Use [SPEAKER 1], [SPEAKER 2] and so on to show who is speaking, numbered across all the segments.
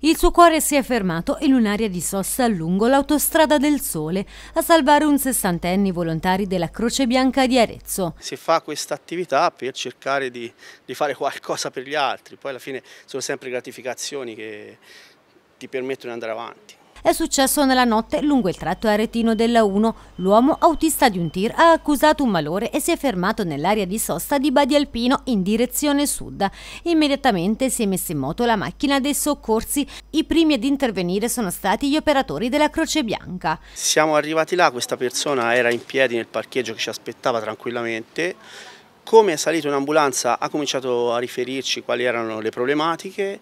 [SPEAKER 1] Il suo cuore si è fermato in un'area di sosta lungo l'autostrada del Sole a salvare un sessantenne volontari della Croce Bianca di Arezzo.
[SPEAKER 2] Si fa questa attività per cercare di, di fare qualcosa per gli altri, poi alla fine sono sempre gratificazioni che ti permettono di andare avanti.
[SPEAKER 1] È successo nella notte lungo il tratto aretino della 1. L'uomo autista di un tir ha accusato un malore e si è fermato nell'area di sosta di Badialpino in direzione sud. Immediatamente si è messa in moto la macchina dei soccorsi. I primi ad intervenire sono stati gli operatori della Croce Bianca.
[SPEAKER 2] Siamo arrivati là, questa persona era in piedi nel parcheggio che ci aspettava tranquillamente come è salito in ambulanza ha cominciato a riferirci quali erano le problematiche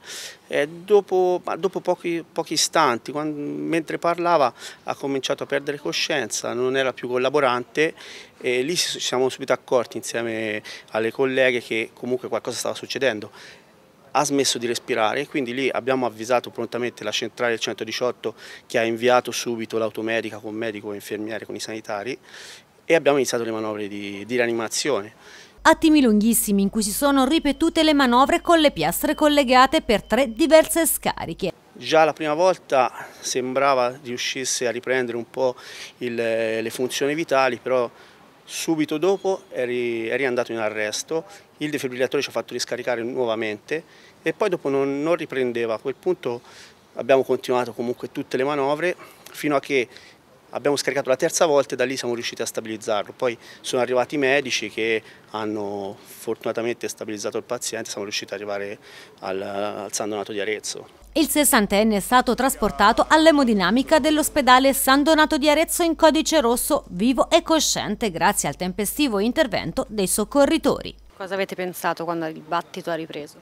[SPEAKER 2] e dopo, dopo pochi, pochi, istanti, quando, mentre parlava, ha cominciato a perdere coscienza, non era più collaborante e lì ci siamo subito accorti insieme alle colleghe che comunque qualcosa stava succedendo ha smesso di respirare, quindi lì abbiamo avvisato prontamente la centrale 118 che ha inviato subito l'automedica con medico e infermiere, con i sanitari e abbiamo iniziato le manovre di, di rianimazione.
[SPEAKER 1] Attimi lunghissimi in cui si sono ripetute le manovre con le piastre collegate per tre diverse scariche.
[SPEAKER 2] Già la prima volta sembrava riuscisse a riprendere un po' il, le funzioni vitali, però subito dopo è, ri, è riandato in arresto, il defibrillatore ci ha fatto riscaricare nuovamente e poi dopo non, non riprendeva. A quel punto abbiamo continuato comunque tutte le manovre fino a che abbiamo scaricato la terza volta e da lì siamo riusciti a stabilizzarlo. Poi sono arrivati i medici che hanno fortunatamente stabilizzato il paziente, e siamo riusciti ad arrivare al, al San Donato di Arezzo.
[SPEAKER 1] Il sessantenne è stato trasportato all'emodinamica dell'ospedale San Donato di Arezzo in codice rosso, vivo e cosciente grazie al tempestivo intervento dei soccorritori. Cosa avete pensato quando il battito ha ripreso?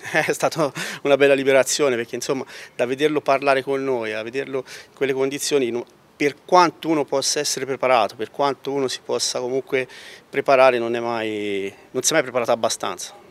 [SPEAKER 2] È stata una bella liberazione perché insomma da vederlo parlare con noi, a vederlo in quelle condizioni per quanto uno possa essere preparato, per quanto uno si possa comunque preparare, non, è mai, non si è mai preparato abbastanza.